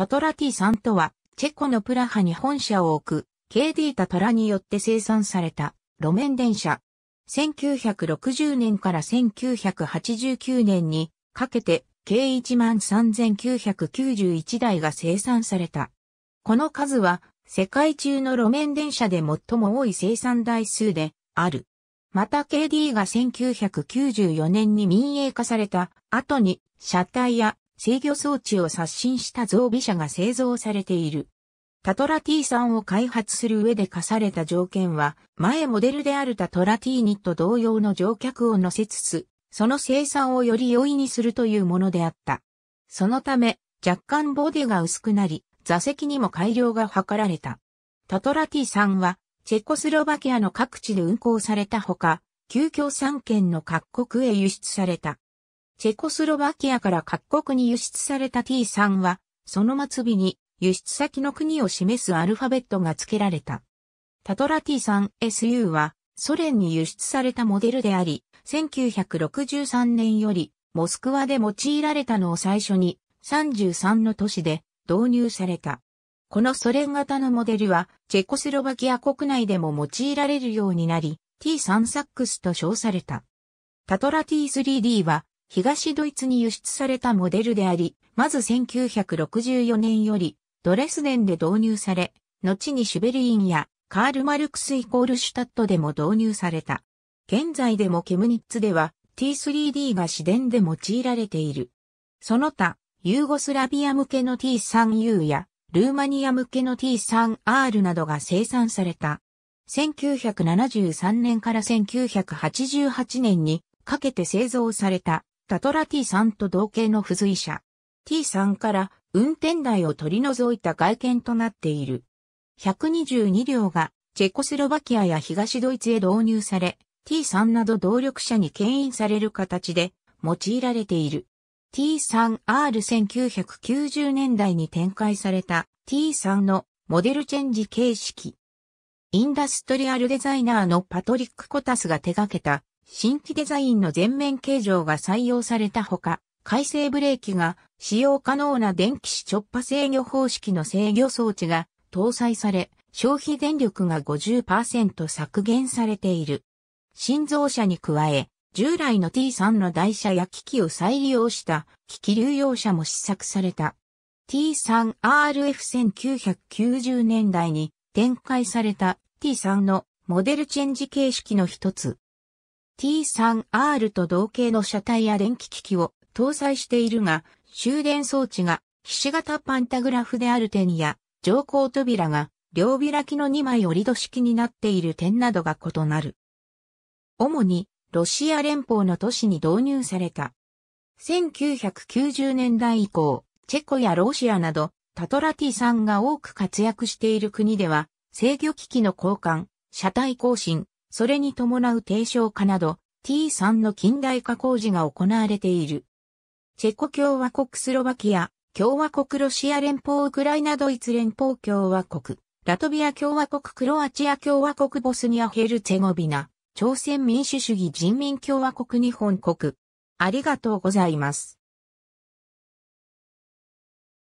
タトラティさんとは、チェコのプラハに本社を置く、KD タトラによって生産された路面電車。1960年から1989年にかけて計13,991台が生産された。この数は世界中の路面電車で最も多い生産台数である。また KD が1994年に民営化された後に車体や制御装置を刷新した増備車が製造されている。タトラ T3 を開発する上で課された条件は、前モデルであるタトラ T2 と同様の乗客を乗せつつ、その生産をより容易にするというものであった。そのため、若干ボディが薄くなり、座席にも改良が図られた。タトラ T3 は、チェコスロバキアの各地で運行されたほか、急遽3県の各国へ輸出された。チェコスロバキアから各国に輸出された T3 は、その末尾に輸出先の国を示すアルファベットが付けられた。タトラ T3SU は、ソ連に輸出されたモデルであり、1963年より、モスクワで用いられたのを最初に、33の都市で導入された。このソ連型のモデルは、チェコスロバキア国内でも用いられるようになり、T3 サックスと称された。タトラ T3D は、東ドイツに輸出されたモデルであり、まず1964年よりドレスデンで導入され、後にシュベリーンやカール・マルクスイコールシュタットでも導入された。現在でもケムニッツでは T3D が市伝で用いられている。その他、ユーゴスラビア向けの T3U やルーマニア向けの T3R などが生産された。1973年から1988年にかけて製造されたタトラ T さんと同型の付随車 T さんから運転台を取り除いた外見となっている。122両がチェコスロバキアや東ドイツへ導入され、T3 など動力車に牽引される形で用いられている。T3R1990 年代に展開された T3 のモデルチェンジ形式。インダストリアルデザイナーのパトリック・コタスが手掛けた新規デザインの全面形状が採用されたほか、回生ブレーキが使用可能な電気子直波制御方式の制御装置が搭載され、消費電力が50%削減されている。新造車に加え、従来の T3 の台車や機器を再利用した機器流用車も試作された。T3RF1990 年代に展開された T3 のモデルチェンジ形式の一つ。T3R と同型の車体や電気機器を搭載しているが、終電装置がひし形パンタグラフである点や、乗降扉が両開きの2枚折り戸式になっている点などが異なる。主にロシア連邦の都市に導入された。1990年代以降、チェコやロシアなど、タトラティさんが多く活躍している国では、制御機器の交換、車体更新、それに伴う低床化など T3 の近代化工事が行われている。チェコ共和国スロバキア、共和国ロシア連邦ウクライナドイツ連邦共和国、ラトビア共和国クロアチア共和国ボスニアヘルツェゴビナ、朝鮮民主主義人民共和国日本国。ありがとうございます。